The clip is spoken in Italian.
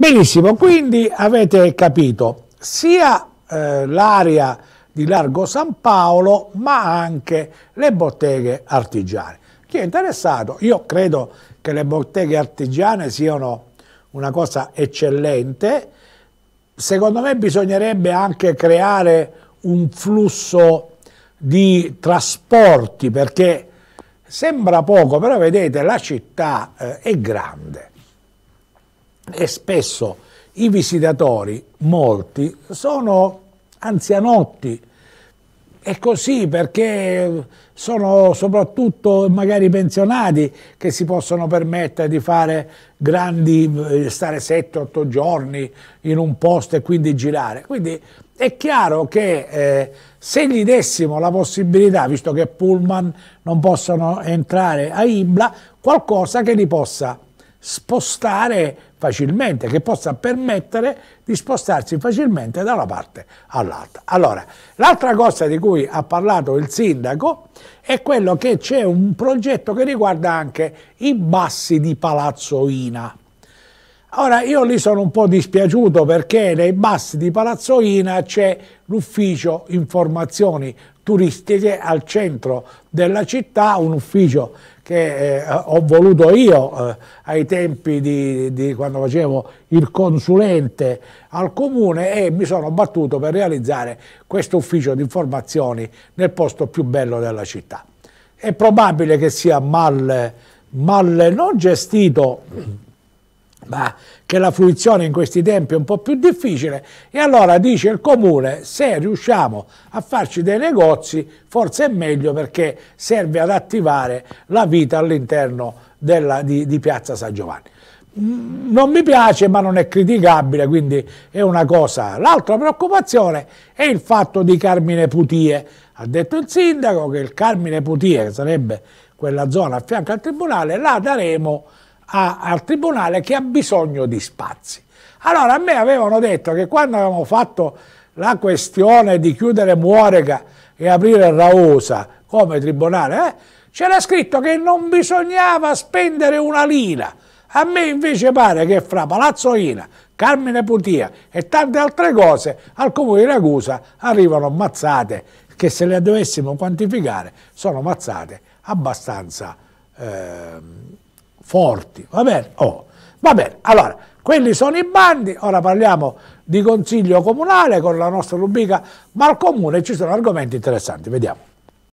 Benissimo, quindi avete capito sia eh, l'area di Largo San Paolo ma anche le botteghe artigiane. Chi è interessato? Io credo che le botteghe artigiane siano una cosa eccellente. Secondo me bisognerebbe anche creare un flusso di trasporti perché sembra poco, però vedete la città eh, è grande e spesso i visitatori, molti, sono anzianotti. È così perché sono soprattutto magari pensionati che si possono permettere di fare grandi, eh, stare 7-8 giorni in un posto e quindi girare. Quindi è chiaro che eh, se gli dessimo la possibilità, visto che Pullman non possono entrare a Ibla, qualcosa che li possa spostare facilmente, che possa permettere di spostarsi facilmente da una parte all'altra. Allora, l'altra cosa di cui ha parlato il sindaco è quello che c'è un progetto che riguarda anche i bassi di Palazzo Ina. Ora io lì sono un po' dispiaciuto perché nei bassi di Palazzoina c'è l'ufficio informazioni turistiche al centro della città, un ufficio che eh, ho voluto io eh, ai tempi di, di, quando facevo il consulente al comune e mi sono battuto per realizzare questo ufficio di informazioni nel posto più bello della città. È probabile che sia mal, mal non gestito ma che la fruizione in questi tempi è un po' più difficile e allora dice il comune se riusciamo a farci dei negozi forse è meglio perché serve ad attivare la vita all'interno di, di Piazza San Giovanni mm, non mi piace ma non è criticabile quindi è una cosa l'altra preoccupazione è il fatto di Carmine Putie ha detto il sindaco che il Carmine Putie che sarebbe quella zona a fianco al tribunale la daremo a, al tribunale che ha bisogno di spazi. Allora a me avevano detto che quando avevamo fatto la questione di chiudere Muorega e aprire Rausa come tribunale, eh, c'era scritto che non bisognava spendere una lira. A me invece pare che fra Palazzo Ina, Carmine Putia e tante altre cose al comune di Ragusa arrivano mazzate che se le dovessimo quantificare sono mazzate abbastanza eh, forti. Va bene? Oh. Va bene, allora, quelli sono i bandi, ora parliamo di consiglio comunale con la nostra rubrica ma al comune ci sono argomenti interessanti, vediamo.